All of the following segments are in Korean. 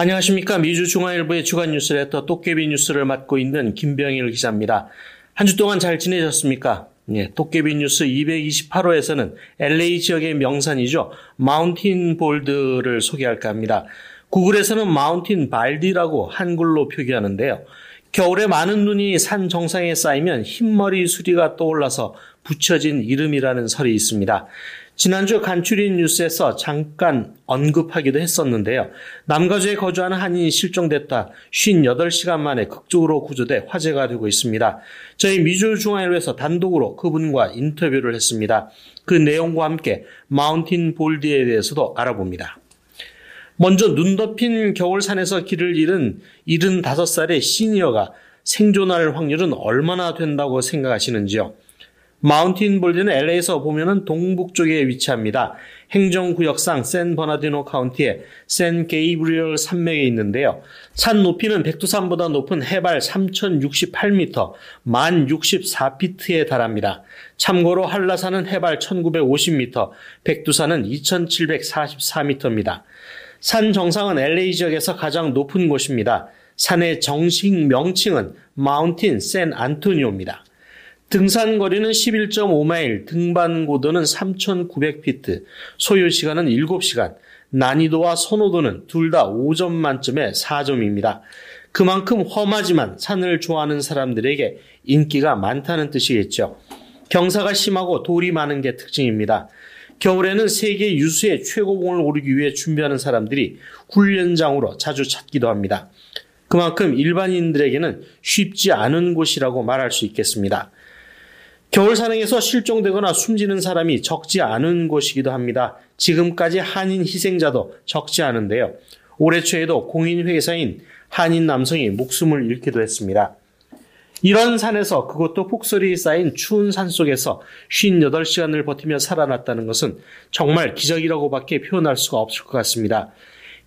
안녕하십니까. 미주중앙일보의 주간 뉴스레터 도깨비 뉴스를 맡고 있는 김병일 기자입니다. 한 주 동안 잘 지내셨습니까? 예, 도깨비 뉴스 228호에서는 LA 지역의 명산이죠. 마운틴 볼드를 소개할까 합니다. 구글에서는 마운틴 발디라고 한글로 표기하는데요. 겨울에 많은 눈이 산 정상에 쌓이면 흰머리 수리가 떠올라서 붙여진 이름이라는 설이 있습니다. 지난주 간추린 뉴스에서 잠깐 언급하기도 했었는데요. 남가주에 거주하는 한인이 실종됐다 58시간 만에 극적으로 구조돼 화제가 되고 있습니다. 저희 미주중앙일보에서 단독으로 그분과 인터뷰를 했습니다. 그 내용과 함께 마운틴 볼디에 대해서도 알아봅니다. 먼저 눈 덮인 겨울산에서 길을 잃은 75살의 시니어가 생존할 확률은 얼마나 된다고 생각하시는지요? 마운틴 볼리는 LA에서 보면은 동북쪽에 위치합니다. 행정구역상 샌버나디노 카운티의 샌 게이브리얼 산맥에 있는데요. 산 높이는 백두산보다 높은 해발 3068m, 1064피트에 달합니다. 참고로 한라산은 해발 1950m, 백두산은 2744m입니다. 산 정상은 LA 지역에서 가장 높은 곳입니다. 산의 정식 명칭은 마운틴 샌 안토니오입니다. 등산 거리는 11.5마일, 등반 고도는 3,900피트, 소요 시간은 7시간, 난이도와 선호도는 둘 다 5점 만점에 4점입니다. 그만큼 험하지만 산을 좋아하는 사람들에게 인기가 많다는 뜻이겠죠. 경사가 심하고 돌이 많은 게 특징입니다. 겨울에는 세계 유수의 최고봉을 오르기 위해 준비하는 사람들이 훈련장으로 자주 찾기도 합니다. 그만큼 일반인들에게는 쉽지 않은 곳이라고 말할 수 있겠습니다. 겨울 산행에서 실종되거나 숨지는 사람이 적지 않은 곳이기도 합니다. 지금까지 한인 희생자도 적지 않은데요. 올해 초에도 공인회사인 한인 남성이 목숨을 잃기도 했습니다. 이런 산에서 그것도 폭설이 쌓인 추운 산 속에서 58시간을 버티며 살아났다는 것은 정말 기적이라고밖에 표현할 수가 없을 것 같습니다.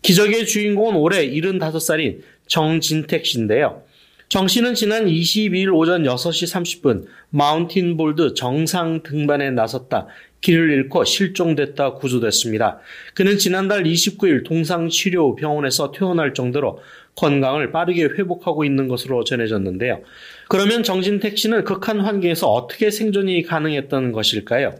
기적의 주인공은 올해 75살인 정진택 씨인데요. 정 씨는 지난 22일 오전 6시 30분 마운틴볼드 정상 등반에 나섰다. 길을 잃고 실종됐다 구조됐습니다. 그는 지난달 29일 동상치료병원에서 퇴원할 정도로 건강을 빠르게 회복하고 있는 것으로 전해졌는데요. 그러면 정진택 씨는 극한 환경에서 어떻게 생존이 가능했던 것일까요?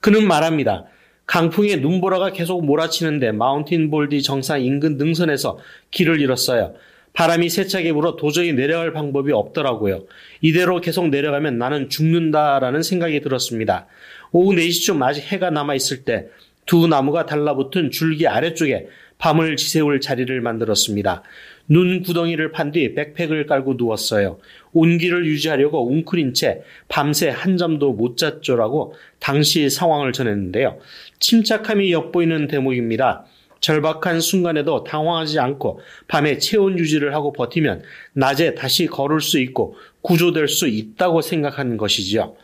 그는 말합니다. 강풍에 눈보라가 계속 몰아치는데 마운틴볼디 정상 인근 능선에서 길을 잃었어요. 바람이 세차게 불어 도저히 내려갈 방법이 없더라고요. 이대로 계속 내려가면 나는 죽는다라는 생각이 들었습니다. 오후 4시쯤 아직 해가 남아있을 때 두 나무가 달라붙은 줄기 아래쪽에 밤을 지새울 자리를 만들었습니다. 눈 구덩이를 판 뒤 백팩을 깔고 누웠어요. 온기를 유지하려고 웅크린 채 밤새 한 잠도 못 잤죠라고 당시 상황을 전했는데요. 침착함이 엿보이는 대목입니다. 절박한 순간에도 당황하지 않고 밤에 체온 유지를 하고 버티면 낮에 다시 걸을 수 있고 구조될 수 있다고 생각하는 것이지요.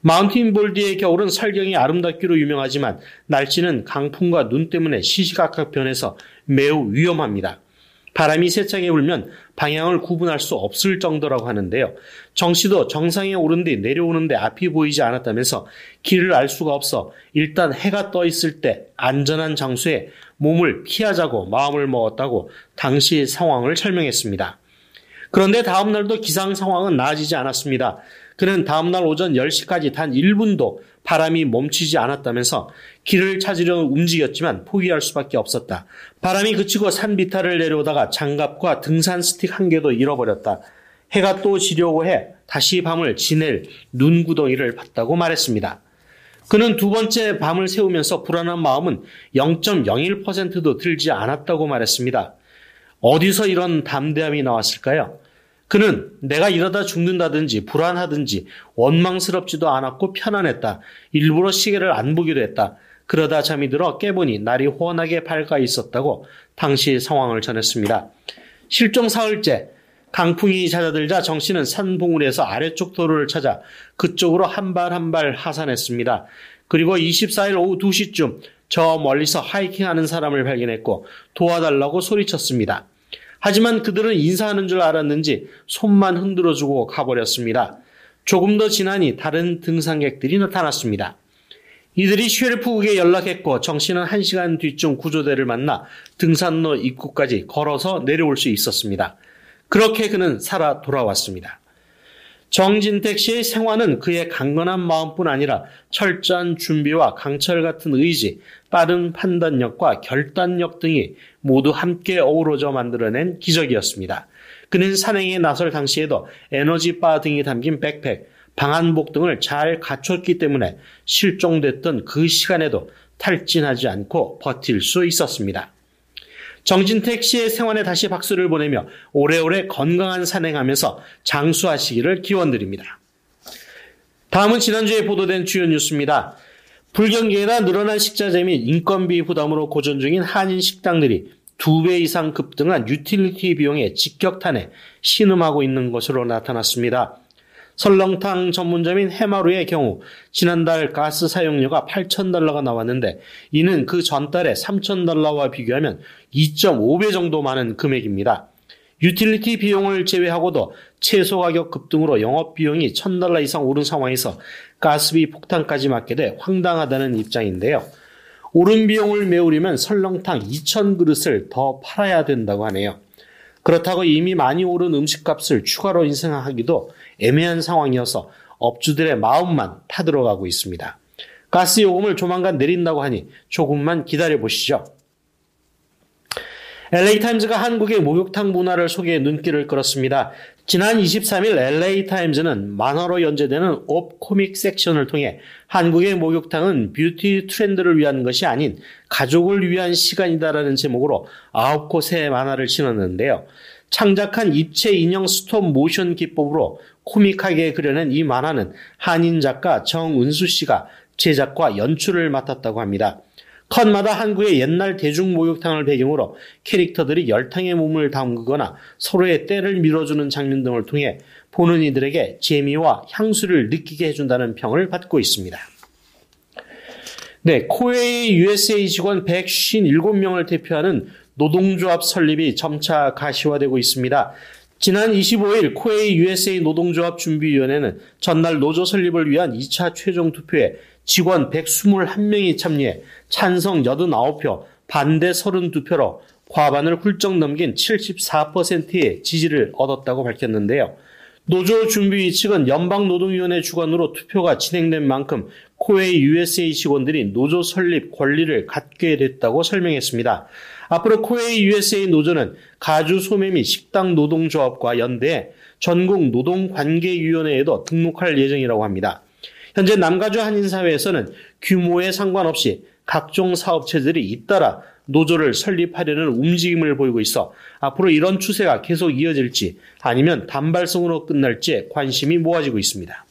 마운틴 볼디의 겨울은 설경이 아름답기로 유명하지만 날씨는 강풍과 눈 때문에 시시각각 변해서 매우 위험합니다. 바람이 세창에 불면 방향을 구분할 수 없을 정도라고 하는데요. 정 씨도 정상에 오른 뒤 내려오는데 앞이 보이지 않았다면서 길을 알 수가 없어 일단 해가 떠 있을 때 안전한 장소에 몸을 피하자고 마음을 먹었다고 당시 상황을 설명했습니다. 그런데 다음날도 기상 상황은 나아지지 않았습니다. 그는 다음날 오전 10시까지 단 1분도 바람이 멈추지 않았다면서 길을 찾으려 움직였지만 포기할 수밖에 없었다. 바람이 그치고 산 비탈을 내려오다가 장갑과 등산 스틱 한 개도 잃어버렸다. 해가 또 지려고 해 다시 밤을 지낼 눈구덩이를 봤다고 말했습니다. 그는 두 번째 밤을 새우면서 불안한 마음은 0.01%도 들지 않았다고 말했습니다. 어디서 이런 담대함이 나왔을까요? 그는 내가 이러다 죽는다든지 불안하든지 원망스럽지도 않았고 편안했다. 일부러 시계를 안보기도 했다. 그러다 잠이 들어 깨보니 날이 호원하게 밝아 있었다고 당시 상황을 전했습니다. 실종 사흘째 강풍이 찾아들자 정 씨는 산봉우리에서 아래쪽 도로를 찾아 그쪽으로 한 발 한 발 하산했습니다. 그리고 24일 오후 2시쯤 저 멀리서 하이킹하는 사람을 발견했고 도와달라고 소리쳤습니다. 하지만 그들은 인사하는 줄 알았는지 손만 흔들어주고 가버렸습니다. 조금 더 지나니 다른 등산객들이 나타났습니다. 이들이 쉘프국에 연락했고 정 씨는 1시간 뒤쯤 구조대를 만나 등산로 입구까지 걸어서 내려올 수 있었습니다. 그렇게 그는 살아 돌아왔습니다. 정진택 씨의 생활은 그의 강건한 마음뿐 아니라 철저한 준비와 강철 같은 의지, 빠른 판단력과 결단력 등이 모두 함께 어우러져 만들어낸 기적이었습니다. 그는 산행에 나설 당시에도 에너지바 등이 담긴 백팩, 방한복 등을 잘 갖췄기 때문에 실종됐던 그 시간에도 탈진하지 않고 버틸 수 있었습니다. 정진택 씨의 생활에 다시 박수를 보내며 오래오래 건강한 산행하면서 장수하시기를 기원드립니다. 다음은 지난주에 보도된 주요 뉴스입니다. 불경기나 에 늘어난 식자재 및 인건비 부담으로 고전 중인 한인 식당들이 두 배 이상 급등한 유틸리티 비용에 직격탄에 신음하고 있는 것으로 나타났습니다. 설렁탕 전문점인 해마루의 경우 지난달 가스 사용료가 8,000달러가 나왔는데 이는 그 전달에 3,000달러와 비교하면 2.5배 정도 많은 금액입니다. 유틸리티 비용을 제외하고도 채소 가격 급등으로 영업 비용이 1,000달러 이상 오른 상황에서 가스비 폭탄까지 맞게 돼 황당하다는 입장인데요. 오른 비용을 메우려면 설렁탕 2,000그릇을 더 팔아야 된다고 하네요. 그렇다고 이미 많이 오른 음식값을 추가로 인상하기도 애매한 상황이어서 업주들의 마음만 타들어가고 있습니다. 가스 요금을 조만간 내린다고 하니 조금만 기다려 보시죠. LA타임즈가 한국의 목욕탕 문화를 소개해 눈길을 끌었습니다. 지난 23일 LA타임즈는 만화로 연재되는 옵 코믹 섹션을 통해 한국의 목욕탕은 뷰티 트렌드를 위한 것이 아닌 가족을 위한 시간이다라는 제목으로 9곳의 만화를 신었는데요 창작한 입체 인형 스톱 모션 기법으로 코믹하게 그려낸 이 만화는 한인 작가 정은수 씨가 제작과 연출을 맡았다고 합니다. 컷마다 한국의 옛날 대중목욕탕을 배경으로 캐릭터들이 열탕의 몸을 담그거나 서로의 때를 밀어주는 장면 등을 통해 보는 이들에게 재미와 향수를 느끼게 해준다는 평을 받고 있습니다. 네, 코웨이 USA 직원 157명을 대표하는 노동조합 설립이 점차 가시화되고 있습니다. 지난 25일 코웨이 USA 노동조합 준비위원회는 전날 노조 설립을 위한 2차 최종 투표에 직원 121명이 참여해 찬성 89표, 반대 32표로 과반을 훌쩍 넘긴 74%의 지지를 얻었다고 밝혔는데요. 노조 준비 위 측은 연방노동위원회 주관으로 투표가 진행된 만큼 코웨이 USA 직원들이 노조 설립 권리를 갖게 됐다고 설명했습니다. 앞으로 코웨이 USA 노조는 가주 소매 및 식당 노동조합과 연대해 전국 노동관계위원회에도 등록할 예정이라고 합니다. 현재 남가주 한인사회에서는 규모에 상관없이 각종 사업체들이 잇따라 노조를 설립하려는 움직임을 보이고 있어 앞으로 이런 추세가 계속 이어질지 아니면 단발성으로 끝날지 관심이 모아지고 있습니다.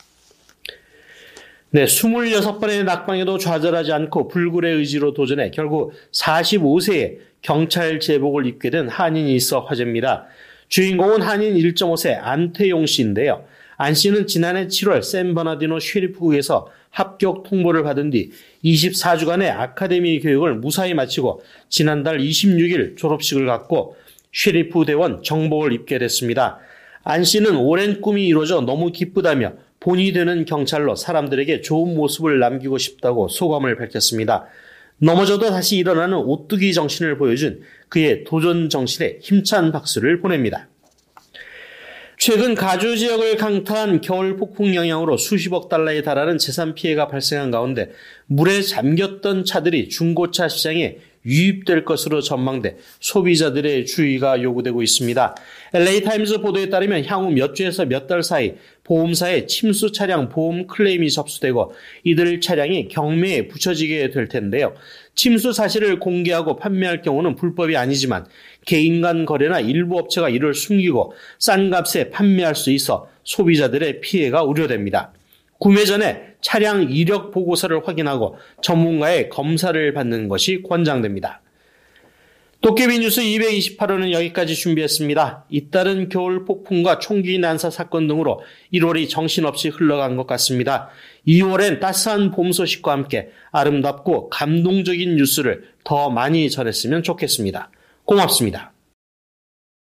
네, 26번의 낙방에도 좌절하지 않고 불굴의 의지로 도전해 결국 45세에 경찰 제복을 입게 된 한인이 있어 화제입니다. 주인공은 한인 1.5세 안태용 씨인데요. 안 씨는 지난해 7월 샌버나디노 쉐리프구에서 합격 통보를 받은 뒤 24주간의 아카데미 교육을 무사히 마치고 지난달 26일 졸업식을 갖고 쉐리프 대원 정복을 입게 됐습니다. 안 씨는 오랜 꿈이 이루어져 너무 기쁘다며 본이 되는 경찰로 사람들에게 좋은 모습을 남기고 싶다고 소감을 밝혔습니다. 넘어져도 다시 일어나는 오뚜기 정신을 보여준 그의 도전 정신에 힘찬 박수를 보냅니다. 최근 가주 지역을 강타한 겨울 폭풍 영향으로 수십억 달러에 달하는 재산 피해가 발생한 가운데 물에 잠겼던 차들이 중고차 시장에 유입될 것으로 전망돼 소비자들의 주의가 요구되고 있습니다. LA타임즈 보도에 따르면 향후 몇 주에서 몇 달 사이 보험사의 침수 차량 보험 클레임이 접수되고 이들 차량이 경매에 붙여지게 될 텐데요. 침수 사실을 공개하고 판매할 경우는 불법이 아니지만 개인 간 거래나 일부 업체가 이를 숨기고 싼 값에 판매할 수 있어 소비자들의 피해가 우려됩니다. 구매 전에 차량 이력 보고서를 확인하고 전문가의 검사를 받는 것이 권장됩니다. 도깨비 뉴스 228호는 여기까지 준비했습니다. 잇따른 겨울 폭풍과 총기 난사 사건 등으로 1월이 정신없이 흘러간 것 같습니다. 2월엔 따스한 봄 소식과 함께 아름답고 감동적인 뉴스를 더 많이 전했으면 좋겠습니다. 고맙습니다.